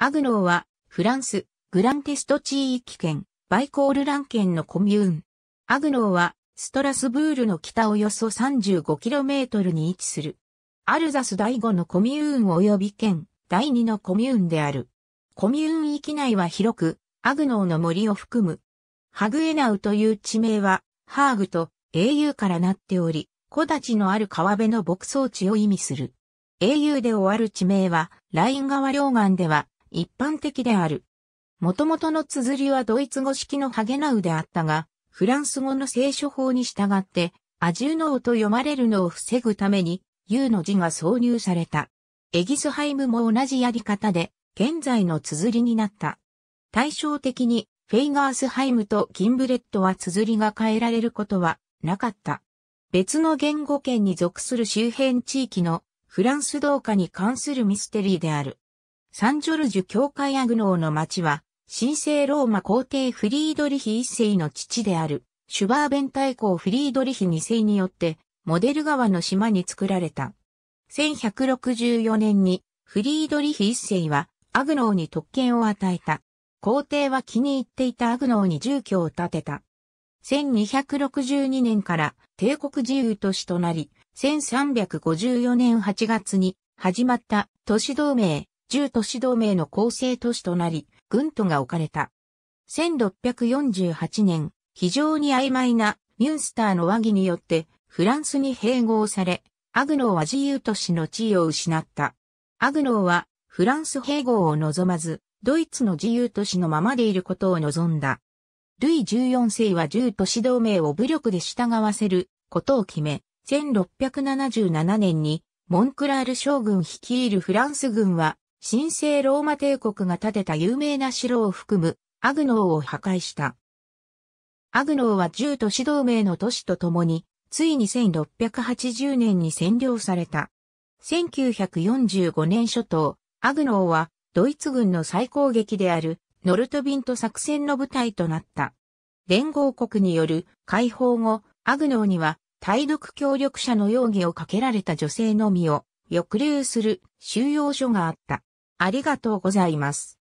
アグノーは、フランス、グランテスト地域圏、バイコールラン圏のコミューン。アグノーは、ストラスブールの北およそ 35km に位置する。アルザス第5のコミューン及び県、第2のコミューンである。コミューン域内は広く、アグノーの森を含む。ハグエナウという地名は、ハーグと英雄からなっており、木立のある川辺の牧草地を意味する。英雄で終わる地名は、ライン川両岸では、一般的である。元々の綴りはドイツ語式のハゲナウであったが、フランス語の聖書法に従って、アジュノーと読まれるのを防ぐために、U の字が挿入された。エギスハイムも同じやり方で、現在の綴りになった。対照的に、フェイガースハイムとキンブレットは綴りが変えられることはなかった。別の言語圏に属する周辺地域のフランス同化に関するミステリーである。サンジョルジュ教会アグノーの町は、神聖ローマ皇帝フリードリヒ一世の父である、シュバーベン大公フリードリヒ二世によって、モデル川の島に作られた。1164年に、フリードリヒ一世は、アグノーに特権を与えた。皇帝は気に入っていたアグノーに住居を建てた。1262年から帝国自由都市となり、1354年8月に始まった都市同盟1都市同盟の構成都市となり、軍都が置かれた。1648年、非常に曖昧なミュンスターの和議によってフランスに併合され、アグノーは自由都市の地位を失った。アグノーはフランス併合を望まず、ドイツの自由都市のままでいることを望んだ。ルイ14世は1都市同盟を武力で従わせることを決め、1677年にモンクラール将軍率いるフランス軍は神聖ローマ帝国が建てた有名な城を含むアグノーを破壊した。アグノーは10都市同盟の都市とともに、ついに1680年に占領された。1945年初頭、アグノーはドイツ軍の最攻撃であるノルトビント作戦の舞台となった。連合国による解放後、アグノーには対独協力者の容疑をかけられた女性のみを抑留する収容所があった。ありがとうございます。